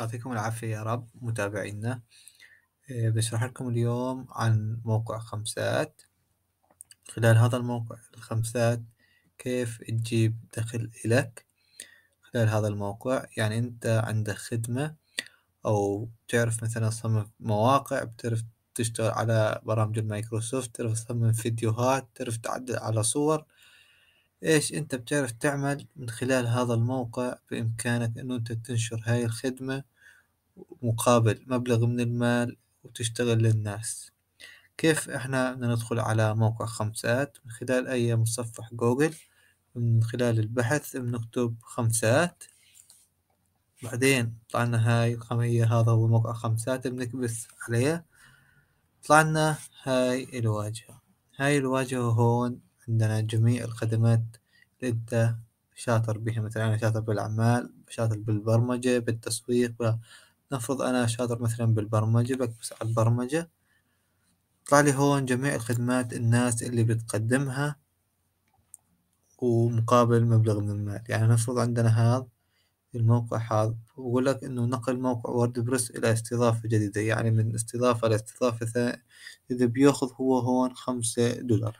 يعطيكم العافية يا رب متابعينا آه، بشرح لكم اليوم عن موقع خمسات خلال هذا الموقع الخمسات كيف تجيب دخل إلك خلال هذا الموقع يعني أنت عندك خدمة أو تعرف مثلا تصمم مواقع بتعرف تشتغل على برامج المايكروسوفت تعرف تصمم فيديوهات تعرف تعدل على صور ايش انت بتعرف تعمل من خلال هذا الموقع بامكانك انه انت تنشر هاي الخدمة مقابل مبلغ من المال وتشتغل للناس كيف إحنا بدنا ندخل على موقع خمسات من خلال أي متصفح جوجل من خلال البحث بنكتب خمسات بعدين طلعنا هاي الخمية هذا هو موقع خمسات بنكبس عليه طلعنا هاي الواجهة هاي الواجهة هون عندنا جميع الخدمات اللي انت شاطر بها مثلا انا شاطر بالاعمال شاطر بالبرمجة بالتسويق نفرض أنا شاطر مثلا بالبرمجة بكبس على البرمجة طلع لي هون جميع الخدمات الناس اللي بتقدمها ومقابل مبلغ من المال يعني نفرض عندنا هذا الموقع هذا بقول لك إنه نقل موقع ووردبريس إلى استضافة جديدة يعني من استضافة الى استضافة ثانية إذا بياخذ هو هون خمسة دولار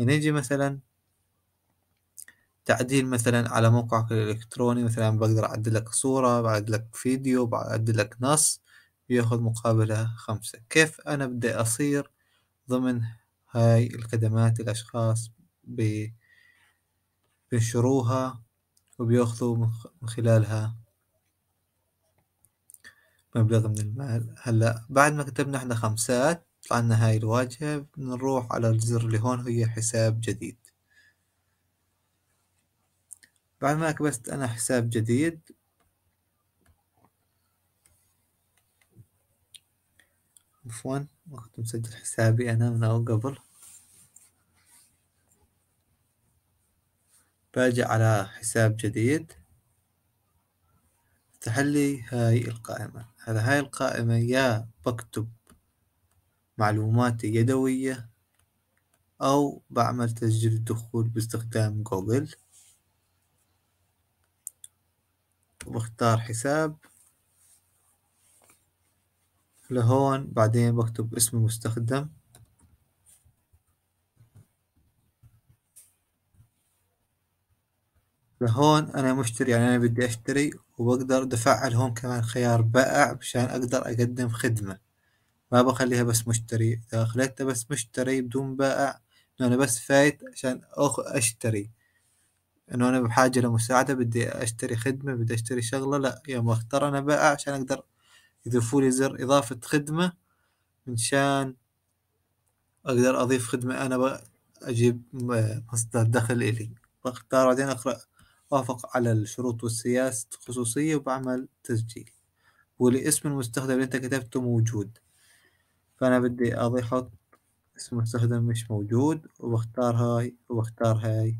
نيجي يعني مثلا تعديل مثلا على موقعك الإلكتروني مثلا بقدر أعدل لك صورة بعد لك فيديو بعد لك نص بياخذ مقابلة خمسة كيف أنا بدي أصير ضمن هاي الخدمات الأشخاص بينشروها وبياخذوا من خلالها مبلغ من المال هلا بعد ما كتبنا احنا خمسات طلعنا هاي الواجهة بنروح على الزر اللي هون هي حساب جديد بعد ما كبست أنا حساب جديد عفوا ما كنت مسجل حسابي أنا من أول قبل باجي على حساب جديد تحلي هاي القائمة على هاي القائمة يا بكتب معلوماتي يدوية أو بعمل تسجيل الدخول باستخدام جوجل بختار حساب لهون بعدين بكتب اسم المستخدم لهون انا مشتري يعني انا بدي اشتري وبقدر بفعل هون كمان خيار بائع مشان اقدر اقدم خدمة ما بخليها بس مشتري اذا خليتها بس مشتري بدون بائع انا بس فايت عشان اخ اشتري انه انا بحاجه لمساعده بدي اشتري خدمه بدي اشتري شغله لا يوم اختار انا بقى عشان اقدر يضيفوا لي زر اضافه خدمه منشان اقدر اضيف خدمه انا اجيب مصدر دخل الي بختار بعدين اقرا وافق على الشروط والسياسة الخصوصية وبعمل تسجيل والاسم المستخدم اللي انت كتبته موجود فأنا بدي أضيف أحط اسم المستخدم مش موجود وبختار هاي وبختار هاي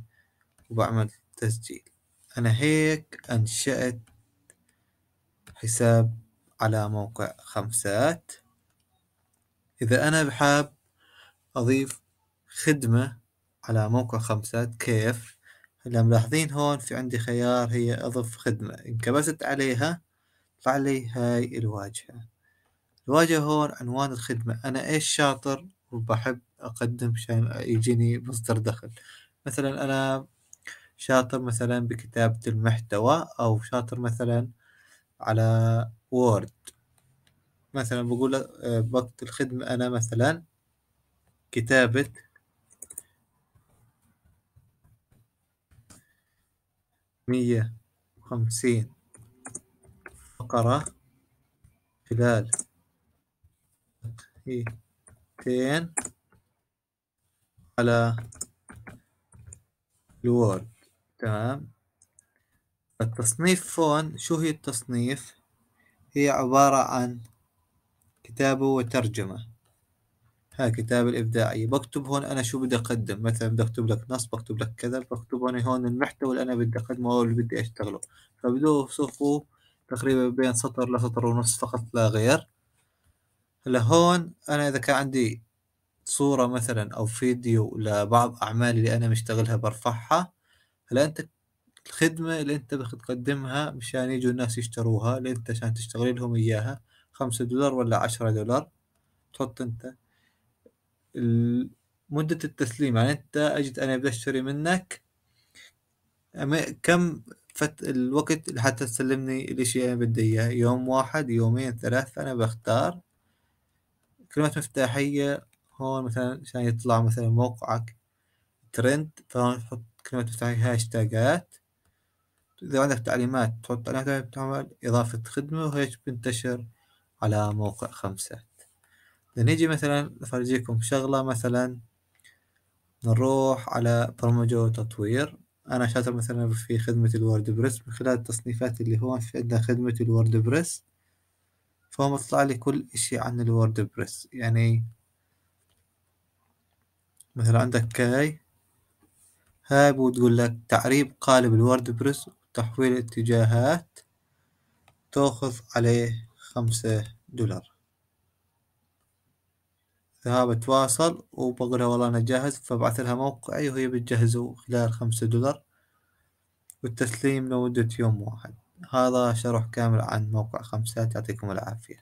وبعمل تسجيل أنا هيك أنشأت حساب على موقع خمسات إذا أنا بحاب أضيف خدمة على موقع خمسات كيف هلا ملاحظين هون في عندي خيار هي أضف خدمة انكبست عليها طلع لي هاي الواجهة الواجهة هون عنوان الخدمة أنا إيش شاطر وبحب أقدم عشان يجيني مصدر دخل مثلا أنا شاطر مثلا بكتابة المحتوى أو شاطر مثلا على وورد مثلا بقول آه، بكتب الخدمة أنا مثلا كتابة مية وخمسين فقرة خلال دقيقتين على الوورد تمام التصنيف هون شو هي التصنيف هي عبارة عن كتابة وترجمة ها كتاب الإبداعي بكتب هون أنا شو بدي أقدم مثلا بدي أكتب لك نص بكتب لك كذا بكتب هون هون المحتوى اللي أنا بدي أقدمه أو اللي بدي أشتغله فبدوسخوا تقريبا بين سطر لسطر ونص فقط لا غير هلا هون أنا إذا كان عندي صورة مثلا أو فيديو لبعض أعمالي اللي أنا مشتغلها برفعها هل انت الخدمة اللي انت بتقدمها مشان يجوا الناس يشتروها اللي انت عشان تشتغل لهم اياها خمسة دولار ولا عشرة دولار تحط انت مدة التسليم يعني انت اجد انا بشتري منك كم فت الوقت حتى تسلمني الاشي انا بدي اياه يوم واحد يومين ثلاث انا بختار كلمات مفتاحية هون مثلا عشان يطلع مثلا موقعك ترند فهون تحط كلمة مفتاح هاشتاجات إذا عندك تعليمات تحط تعليمات تعمل إضافة خدمة وهي بتنتشر على موقع خمسات نيجي مثلا أفرجيكم شغلة مثلا نروح على برمجة وتطوير أنا شاطر مثلا في خدمة الوردبريس من خلال التصنيفات اللي هون في عندنا خدمة الوردبريس فهو مطلع لي كل إشي عن الوردبريس يعني مثلا عندك كاي هاي بتقول لك تعريب قالب بريس وتحويل اتجاهات تأخذ عليه خمسة دولار ذهاب اتواصل وبقولها والله انا جاهز فبعث لها موقعي وهي بتجهزه خلال خمسة دولار والتسليم لمدة يوم واحد هذا شرح كامل عن موقع خمسات يعطيكم العافية